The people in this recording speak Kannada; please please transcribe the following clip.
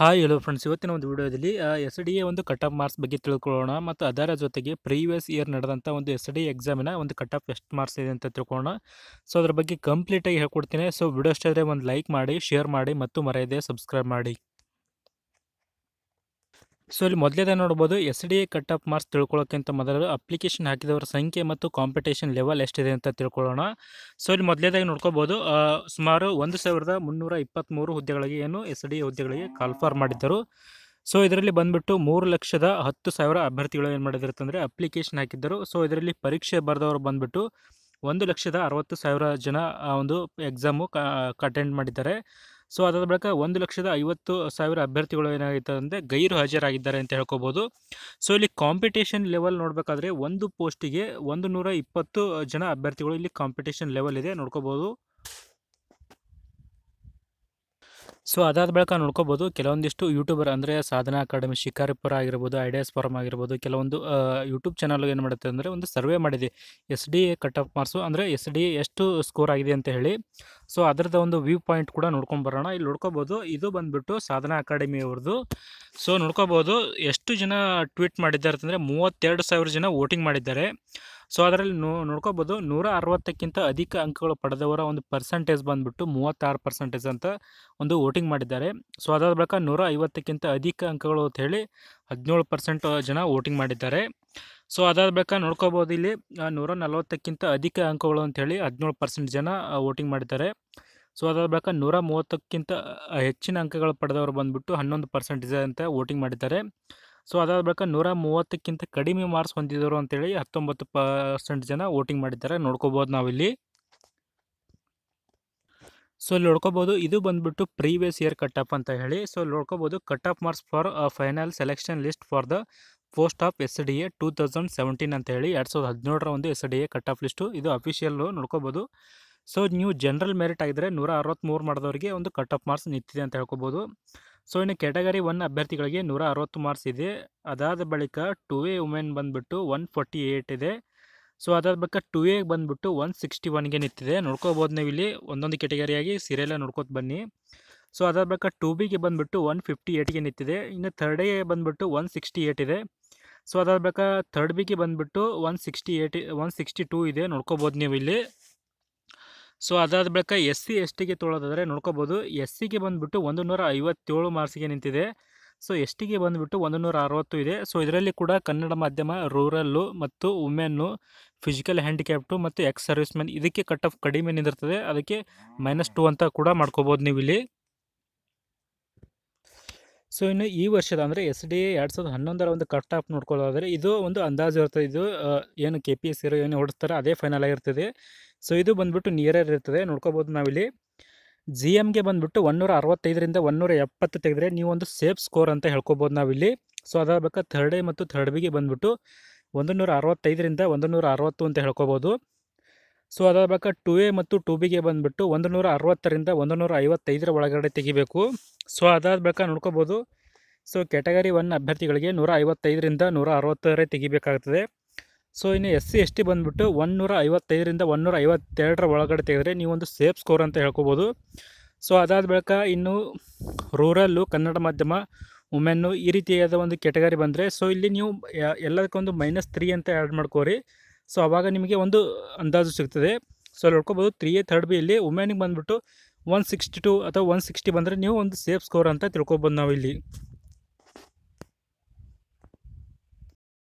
ಹಾಯ್ ಹಲೋ ಫ್ರೆಂಡ್ಸ್ ಇವತ್ತಿನ ಒಂದು ವಿಡಿಯೋದಲ್ಲಿ ಎಸ್ ಡಿ ಎ ಒಂದು ಕಟ್ ಆಫ್ ಮಾರ್ಕ್ಸ್ ಬಗ್ಗೆ ತಿಳ್ಕೊಳ್ಳೋಣ ಮತ್ತು ಅದರ ಜೊತೆಗೆ ಪ್ರೀವಿಯಸ್ ಇಯರ್ ನಡೆದಂಥ ಒಂದು ಎಸ್ ಡಿ ಎಕ್ಸಾಮಿನ ಒಂದು ಕಟ್ ಆಫ್ ಎಷ್ಟು ಮಾರ್ಕ್ಸ್ ಇದೆ ಅಂತ ತಿಳ್ಕೊಳ್ಳೋಣ ಸೊ ಅದ್ರ ಬಗ್ಗೆ ಕಂಪ್ಲೀಟಾಗಿ ಹೇಳ್ಕೊಡ್ತೀನಿ ಸೊ ವಿಡಿಯೋ ಅಷ್ಟಾದರೆ ಒಂದು ಲೈಕ್ ಮಾಡಿ ಶೇರ್ ಮಾಡಿ ಮತ್ತು ಮರೆಯದೆ ಸಬ್ಸ್ಕ್ರೈಬ್ ಮಾಡಿ ಸೊ ಇಲ್ಲಿ ಮೊದಲೇದೇ ನೋಡ್ಬೋದು S D A cut off marks ತಿಳ್ಕೊಳ್ಳೋಕ್ಕಿಂತ ಮೊದಲು ಅಪ್ಲಿಕೇಶನ್ ಹಾಕಿದವರ ಸಂಖ್ಯೆ ಮತ್ತು ಕಾಂಪಿಟೇಷನ್ ಲೆವೆಲ್ ಎಷ್ಟಿದೆ ಅಂತ ತಿಳ್ಕೊಳ್ಳೋಣ ಸೊ ಇಲ್ಲಿ ಮೊದಲೇದಾಗಿ ನೋಡ್ಕೋಬೋದು ಸುಮಾರು ಒಂದು ಸಾವಿರದ ಮುನ್ನೂರ ಇಪ್ಪತ್ತ್ಮೂರು ಹುದ್ದೆಗಳಿಗೆ ಏನು ಎಸ್ ಡಿ ಎ ಹುದ್ದೆಗಳಿಗೆ ಕಾಲ್ಫಾರ್ ಮಾಡಿದ್ದರು ಸೊ ಇದರಲ್ಲಿ ಬಂದುಬಿಟ್ಟು ಮೂರು ಲಕ್ಷದ ಹತ್ತು ಸಾವಿರ ಅಭ್ಯರ್ಥಿಗಳು ಏನು ಮಾಡಿದಿರುತ್ತಂದರೆ ಅಪ್ಲಿಕೇಶನ್ ಹಾಕಿದ್ದರು ಸೊ ಇದರಲ್ಲಿ ಪರೀಕ್ಷೆ ಬರೆದವರು ಬಂದುಬಿಟ್ಟು ಒಂದು ಲಕ್ಷದ ಅರವತ್ತು ಸಾವಿರ ಜನ ಒಂದು ಎಕ್ಸಾಮು ಅಟೆಂಡ್ ಮಾಡಿದ್ದಾರೆ ಸೊ ಅದಾದ ಬಳಿಕ ಒಂದು ಲಕ್ಷದ ಐವತ್ತು ಸಾವಿರ ಅಭ್ಯರ್ಥಿಗಳು ಏನಾಗಿತ್ತು ಅಂದರೆ ಗೈರು ಹಾಜರಾಗಿದ್ದಾರೆ ಅಂತ ಹೇಳ್ಕೋಬೋದು ಸೊ ಇಲ್ಲಿ ಕಾಂಪಿಟೇಷನ್ ಲೆವೆಲ್ ನೋಡಬೇಕಾದ್ರೆ ಒಂದು ಪೋಸ್ಟಿಗೆ ಒಂದು ನೂರ ಇಪ್ಪತ್ತು ಜನ ಅಭ್ಯರ್ಥಿಗಳು ಇಲ್ಲಿ ಕಾಂಪಿಟೇಷನ್ ಲೆವೆಲ್ ಇದೆ ನೋಡ್ಕೋಬೋದು ಸೊ ಅದಾದ ಬಳಿಕ ನೋಡ್ಕೋಬೋದು ಕೆಲವೊಂದಿಷ್ಟು ಯೂಟ್ಯೂಬರ್ ಅಂದರೆ ಸಾಧನಾ ಅಕಾಡೆಮಿ ಶಿಕಾರಿಪುರ ಆಗಿರ್ಬೋದು ಐಡಿಯಾಸ್ ಫಾರಮ್ ಆಗಿರ್ಬೋದು ಕೆಲವೊಂದು ಯೂಟ್ಯೂಬ್ ಚಾನಲ್ ಏನು ಮಾಡುತ್ತೆ ಅಂದರೆ ಒಂದು ಸರ್ವೆ ಮಾಡಿದೆ S D A cut off marks ಅಂದರೆ ಎಸ್ ಡಿ ಎಷ್ಟು ಸ್ಕೋರ್ ಆಗಿದೆ ಅಂತ ಹೇಳಿ ಸೊ ಅದರದ್ದು ಒಂದು ವ್ಯೂ ಪಾಯಿಂಟ್ ಕೂಡ ನೋಡ್ಕೊಂಡು ಇಲ್ಲಿ ನೋಡ್ಕೋಬೋದು ಇದು ಬಂದುಬಿಟ್ಟು ಸಾಧನಾ ಅಕಾಡೆಮಿ ಅವ್ರದ್ದು ಸೊ ನೋಡ್ಕೋಬೋದು ಎಷ್ಟು ಜನ ಟ್ವೀಟ್ ಮಾಡಿದ್ದಾರೆ ಅಂತಂದರೆ ಮೂವತ್ತೆರಡು ಸಾವಿರ ಜನ ವೋಟಿಂಗ್ ಮಾಡಿದ್ದಾರೆ ಸೊ ಅದರಲ್ಲಿ ನೋ ನೋಡ್ಕೋಬೋದು ನೂರ ಅರವತ್ತಕ್ಕಿಂತ ಅಧಿಕ ಅಂಕಗಳು ಪಡೆದವರ ಒಂದು ಪರ್ಸೆಂಟೇಜ್ ಬಂದುಬಿಟ್ಟು ಮೂವತ್ತಾರು ಪರ್ಸೆಂಟೇಜ್ ಅಂತ ಒಂದು ವೋಟಿಂಗ್ ಮಾಡಿದ್ದಾರೆ ಸೊ ಅದಾದ ಬಳಿಕ ನೂರ ಐವತ್ತಕ್ಕಿಂತ ಅಧಿಕ ಅಂಕಗಳು ಅಂತ ಹೇಳಿ ಹದಿನೇಳು ಪರ್ಸೆಂಟ್ ಜನ ವೋಟಿಂಗ್ ಮಾಡಿದ್ದಾರೆ ಸೊ ಅದಾದ ಬಳಿಕ ನೋಡ್ಕೋಬೋದು ಇಲ್ಲಿ ನೂರ ನಲವತ್ತಕ್ಕಿಂತ ಅಧಿಕ ಅಂಕಗಳು ಅಂಥೇಳಿ ಹದಿನೇಳು ಪರ್ಸೆಂಟ್ ಜನ ವೋಟಿಂಗ್ ಮಾಡಿದ್ದಾರೆ ಸೊ ಅದಾದ ಬಳಿಕ ನೂರ ಮೂವತ್ತಕ್ಕಿಂತ ಹೆಚ್ಚಿನ ಅಂಕಗಳು ಪಡೆದವರು ಬಂದುಬಿಟ್ಟು ಹನ್ನೊಂದು ಪರ್ಸೆಂಟೇಜ್ ಅಂತ ವೋಟಿಂಗ್ ಮಾಡಿದ್ದಾರೆ ಸೊ ಅದಾದ ಬಳಿಕ ನೂರ ಮೂವತ್ತಕ್ಕಿಂತ ಕಡಿಮೆ ಮಾರ್ಕ್ಸ್ ಹೊಂದಿದರು ಅಂತೇಳಿ ಹತ್ತೊಂಬತ್ತು ಪರ್ಸೆಂಟ್ ಜನ ವೋಟಿಂಗ್ ಮಾಡಿದ್ದಾರೆ ನೋಡ್ಕೋಬೋದು ನಾವಿಲ್ಲಿ ಸೊ ಇಲ್ಲಿ ನೋಡ್ಕೋಬೋದು ಇದು ಬಂದ್ಬಿಟ್ಟು ಪ್ರೀವಿಯಸ್ ಇಯರ್ ಕಟ್ ಅಂತ ಹೇಳಿ ಸೊ ನೋಡ್ಕೋಬೋದು cut off marks for final selection list for the post of S D A two thousand seventeen ಅಂತ ಹೇಳಿ ಎರಡು ಸಾವಿರದ ಹದಿನೇಳರ ಒಂದು S D A cut off list ಇದು ಅಫಿಷಿಯಲ್ಲು ನೋಡ್ಕೋಬೋದು ಸೊ ನೀವು ಜನರಲ್ ಮೆರಿಟ್ ಆಗಿದ್ರೆ ನೂರ ಅರವತ್ತ್ಮೂರು ಮಾಡಿದವರಿಗೆ ಒಂದು ಕಟ್ ಆಫ್ ಮಾರ್ಕ್ಸ್ ನಿಂತಿದೆ ಅಂತ ಹೇಳ್ಕೊಬೋದು ಸೊ ಇನ್ನು ಕ್ಯಾಟಗರಿ ಒನ್ ಅಭ್ಯರ್ಥಿಗಳಿಗೆ ನೂರ ಅರವತ್ತು ಮಾರ್ಕ್ಸ್ ಇದೆ ಅದಾದ ಬಳಿಕ ಟು ಎ ವುಮೆನ್ ಬಂದುಬಿಟ್ಟು ಒನ್ ಫೋರ್ಟಿ ಏಯ್ಟ್ ಇದೆ ಸೊ ಅದಾದ ಬಳಿಕ ಟು ಎಗೆ ಬಂದುಬಿಟ್ಟು ಒನ್ ಸಿಕ್ಸ್ಟಿ ಒನ್ಗೆ ನಿಂತಿದೆ ನೋಡ್ಕೋಬೋದು ನೀವು ಇಲ್ಲಿ ಒಂದೊಂದು ಕೆಟಗರಿಯಾಗಿ ಸೀರೆಲ್ಲ ನೋಡ್ಕೋತ ಬನ್ನಿ ಸೊ ಅದಾದ ಬಳಿಕ ಟು ಬಿಗೆ ಬಂದುಬಿಟ್ಟು ಒನ್ ಫಿಫ್ಟಿ ಏಯ್ಟ್ಗೆ ನಿಂತಿದೆ ಇನ್ನು ಥರ್ಡ್ ಎಗೆ ಬಂದುಬಿಟ್ಟು ಒನ್ ಸಿಕ್ಸ್ಟಿ ಏಯ್ಟ್ ಇದೆ ಸೊ ಅದಾದ ಬಳಿಕ ಥರ್ಡ್ ಬಿಗೆ ಬಂದುಬಿಟ್ಟು one sixty eight one sixty two ಇದೆ ನೋಡ್ಕೋಬೋದು ನೀವು ಇಲ್ಲಿ ಸೊ ಅದಾದ ಬಳಿಕ ಎಸ್ ಸಿ ಎಸ್ ಟಿಗೆ ತೊಳೋದಾದರೆ ನೋಡ್ಕೋಬೋದು ಎಸ್ ಸಿಗೆ ಬಂದುಬಿಟ್ಟು ಒಂದು ನೂರ ಐವತ್ತೇಳು ಮಾರ್ಕ್ಸಿಗೆ ನಿಂತಿದೆ ಸೊ ಎಸ್ ಟಿಗೆ ಬಂದುಬಿಟ್ಟು ಒಂದು ನೂರ ಅರವತ್ತು ಇದೆ ಸೊ ಇದರಲ್ಲಿ ಕೂಡ ಕನ್ನಡ ಮಾಧ್ಯಮ ರೂರಲ್ಲು ಮತ್ತು ವುಮೆನ್ನು ಫಿಸಿಕಲ್ ಹ್ಯಾಂಡಿಕ್ಯಾಪ್ಟು ಮತ್ತು ಎಕ್ಸ್ ಸರ್ವಿಸ್ ಮ್ಯಾನ್ ಇದಕ್ಕೆ ಕಟ್ ಆಫ್ ಕಡಿಮೆ ನಿಂದಿರ್ತದೆ ಅದಕ್ಕೆ ಮೈನಸ್ ಟು ಅಂತ ಕೂಡ ಮಾಡ್ಕೋಬೋದು ನೀವು ಇಲ್ಲಿ ಸೊ ಇನ್ನು ಈ ವರ್ಷದ ಅಂದರೆ ಎಸ್ ಡಿ ಎ ಎರಡು ಸಾವಿರದ ಹನ್ನೊಂದರ ಒಂದು ಕಟ್ ಆಫ್ ನೋಡ್ಕೊಳ್ಳೋದಾದರೆ ಇದು ಒಂದು ಅಂದಾಜು ಇರ್ತದೆ ಇದು ಏನು ಕೆ ಪಿ ಎಸ್ ಇರೋ ಏನು ಹೊಡಿಸ್ತಾರೆ ಅದೇ ಫೈನಲ್ ಆಗಿರ್ತದೆ ಸೊ ಇದು ಬಂದ್ಬಿಟ್ಟು ನಿಯರರ್ ಇರ್ತದೆ ನೋಡ್ಕೋಬೋದು ನಾವಿಲ್ಲಿ ಜಿ ಎಮ್ಗೆ ಬಂದುಬಿಟ್ಟು ಒನ್ನೂರ ಅರವತ್ತೈದರಿಂದ ಒನ್ನೂರ ಎಪ್ಪತ್ತು ತೆಗೆದ್ರೆ ನೀವು ಒಂದು ಸೇಫ್ ಸ್ಕೋರ್ ಅಂತ ಹೇಳ್ಕೊಬೋದು ನಾವಿಲ್ಲಿ ಸೊ ಅದರ ಬೇಕಾ ಥರ್ಡ್ ಎ ಮತ್ತು ಥರ್ಡ್ ಬಿಗೆ ಬಂದುಬಿಟ್ಟು ಒಂದು ನೂರ ಅರವತ್ತೈದರಿಂದ ಒಂದು ನೂರ ಅರವತ್ತು ಅಂತ ಹೇಳ್ಕೊಬೋದು ಸೊ ಅದರ ಬೇಕಾ ಟು ಎ ಮತ್ತು ಟೂ ಬಿಗೆ ಬಂದುಬಿಟ್ಟು ಒಂದು ನೂರ ಅರವತ್ತರಿಂದ ಒಂದು ನೂರ ಐವತ್ತೈದರ ಒಳಗಡೆ ತೆಗಿಬೇಕು ಸೊ ಅದಾದ ಬೇಕಾ ನೋಡ್ಕೋಬೋದು ಸೊ ಕ್ಯಾಟಗರಿ ಒನ್ ಅಭ್ಯರ್ಥಿಗಳಿಗೆ ನೂರ ಐವತ್ತೈದರಿಂದ ನೂರ ಅರವತ್ತರೇ ತೆಗಿಬೇಕಾಗ್ತದೆ ಸೊ ಇನ್ನು ಎಸ್ ಸಿ ಎಸ್ ಟಿ ಬಂದ್ಬಿಟ್ಟು ಒನ್ನೂರ ಐವತ್ತೈದರಿಂದ ಒನ್ನೂರ ಐವತ್ತೆರಡರ ಒಳಗಡೆ ನೀವು ಒಂದು ಸೇಫ್ ಸ್ಕೋರ್ ಅಂತ ಹೇಳ್ಕೊಬೋದು ಸೊ ಅದಾದ ಬಳಿಕ ಇನ್ನು ರೂರಲ್ಲು ಕನ್ನಡ ಮಾಧ್ಯಮ ವುಮೆನ್ನು ಈ ರೀತಿಯಾದ ಒಂದು ಕೆಟಗರಿ ಬಂದರೆ ಸೊ ಇಲ್ಲಿ ನೀವು ಎಲ್ಲದಕ್ಕೊಂದು ಮೈನಸ್ ತ್ರೀ ಅಂತ ಆ್ಯಡ್ ಮಾಡ್ಕೋರಿ ಸೊ ಆವಾಗ ನಿಮಗೆ ಒಂದು ಅಂದಾಜು ಸಿಗ್ತದೆ ಸೊ ಅಲ್ಲಿ ನೋಡ್ಕೋಬೋದು ತ್ರೀ ಎ ಥರ್ಡ್ ಬಿ ಇಲ್ಲಿ ವುಮೆನಿಗೆ ಬಂದುಬಿಟ್ಟು ಒನ್ ಸಿಕ್ಸ್ಟಿ ಟು ಅಥವಾ ಒನ್ ಸಿಕ್ಸ್ಟಿ ಬಂದರೆ ನೀವು ಒಂದು ಸೇಫ್ ಸ್ಕೋರ್ ಅಂತ ತಿಳ್ಕೊಬೋದು ನಾವು ಇಲ್ಲಿ